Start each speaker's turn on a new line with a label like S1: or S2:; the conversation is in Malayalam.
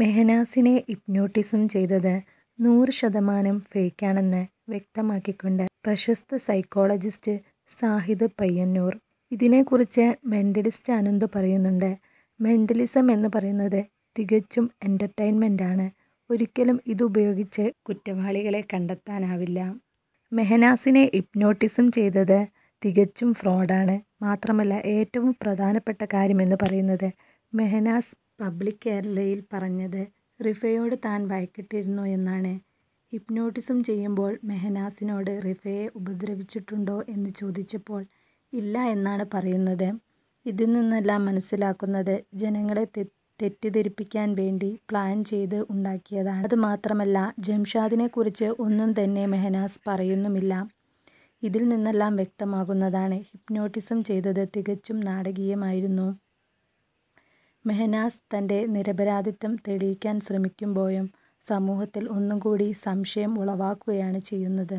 S1: മെഹനാസിനെ ഹിപ്നോട്ടിസം ചെയ്തത് നൂറ് ശതമാനം ഫേക്കാണെന്ന് വ്യക്തമാക്കിക്കൊണ്ട് പ്രശസ്ത സൈക്കോളജിസ്റ്റ് സാഹിദ് പയ്യന്നൂർ ഇതിനെക്കുറിച്ച് മെൻ്റലിസ്റ്റ് അനന്ത് പറയുന്നുണ്ട് മെൻ്റലിസം എന്ന് പറയുന്നത് തികച്ചും എൻ്റർടൈൻമെൻ്റാണ് ഒരിക്കലും ഇതുപയോഗിച്ച് കുറ്റവാളികളെ കണ്ടെത്താനാവില്ല മെഹനാസിനെ ഹിപ്നോട്ടിസം ചെയ്തത് തികച്ചും ഫ്രോഡാണ് മാത്രമല്ല ഏറ്റവും പ്രധാനപ്പെട്ട കാര്യമെന്ന് പറയുന്നത് മെഹനാസ് പബ്ലിക് കേരളയിൽ പറഞ്ഞത് റിഫയോട് താൻ വഴക്കിട്ടിരുന്നു എന്നാണ്. ഹിപ്നോട്ടിസം ചെയ്യുമ്പോൾ മെഹനാസിനോട് റിഫയെ ഉപദ്രവിച്ചിട്ടുണ്ടോ എന്ന് ചോദിച്ചപ്പോൾ ഇല്ല എന്നാണ് പറയുന്നത്. ഇതിൽ നിന്നെല്ലാം മനസ്സിലാക്കുന്നത് ജനങ്ങളെ തെറ്റിദ്ധരിപ്പിക്കാൻ വേണ്ടി പ്ലാൻ ചെയ്ത് ഉണ്ടാക്കിയതാണ്. അതുമാത്രമല്ല ജംഷാദിനെക്കുറിച്ച് ഒന്നും തന്നെ മെഹനാസ് പറയുന്നുമില്ല. ഇതിൽ നിന്നെല്ലാം വ്യക്തമാകുന്നതാണ് ഹിപ്നോട്ടിസം ചെയ്തത് തികച്ചും നാടകീയമായിരുന്നു. മെഹനാസ് തൻ്റെ നിരപരാധിത്വം തെളിയിക്കാൻ ശ്രമിക്കുമ്പോഴും സമൂഹത്തിൽ ഒന്നുകൂടി സംശയം ഉളവാക്കുകയാണ് ചെയ്യുന്നത്